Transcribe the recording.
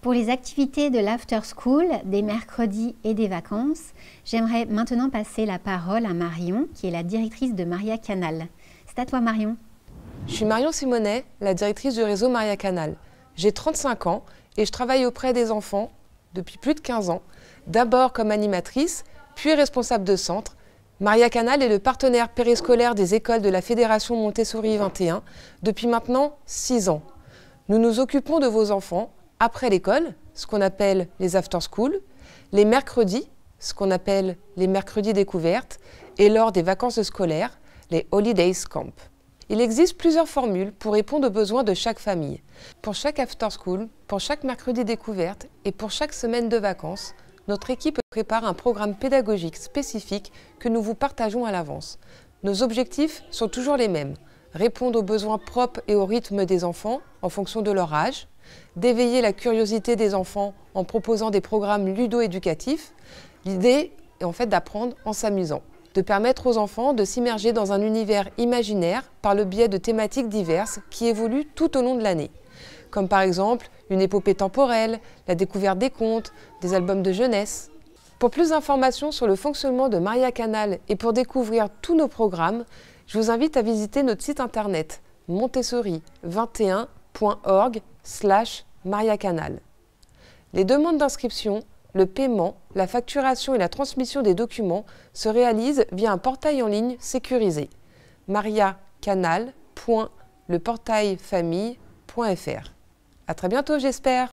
Pour les activités de l'after school, des mercredis et des vacances, j'aimerais maintenant passer la parole à Marion, qui est la directrice de Maria Canal. C'est à toi Marion. Je suis Marion Simonet, la directrice du réseau Maria Canal. J'ai 35 ans et je travaille auprès des enfants depuis plus de 15 ans, d'abord comme animatrice, puis responsable de centre. Maria Canal est le partenaire périscolaire des écoles de la Fédération Montessori 21 depuis maintenant 6 ans. Nous nous occupons de vos enfants après l'école, ce qu'on appelle les after school, les mercredis, ce qu'on appelle les mercredis découvertes, et lors des vacances scolaires, les holidays camp. Il existe plusieurs formules pour répondre aux besoins de chaque famille. Pour chaque after school, pour chaque mercredi découverte et pour chaque semaine de vacances, notre équipe prépare un programme pédagogique spécifique que nous vous partageons à l'avance. Nos objectifs sont toujours les mêmes, répondre aux besoins propres et au rythme des enfants en fonction de leur âge, d'éveiller la curiosité des enfants en proposant des programmes ludo-éducatifs. L'idée est en fait d'apprendre en s'amusant, de permettre aux enfants de s'immerger dans un univers imaginaire par le biais de thématiques diverses qui évoluent tout au long de l'année, comme par exemple une épopée temporelle, la découverte des contes, des albums de jeunesse. Pour plus d'informations sur le fonctionnement de Maria Canal et pour découvrir tous nos programmes, je vous invite à visiter notre site internet montessori21.org slash mariacanal. Les demandes d'inscription, le paiement, la facturation et la transmission des documents se réalisent via un portail en ligne sécurisé mariacanal.leportailfamille.fr. À très bientôt, j'espère!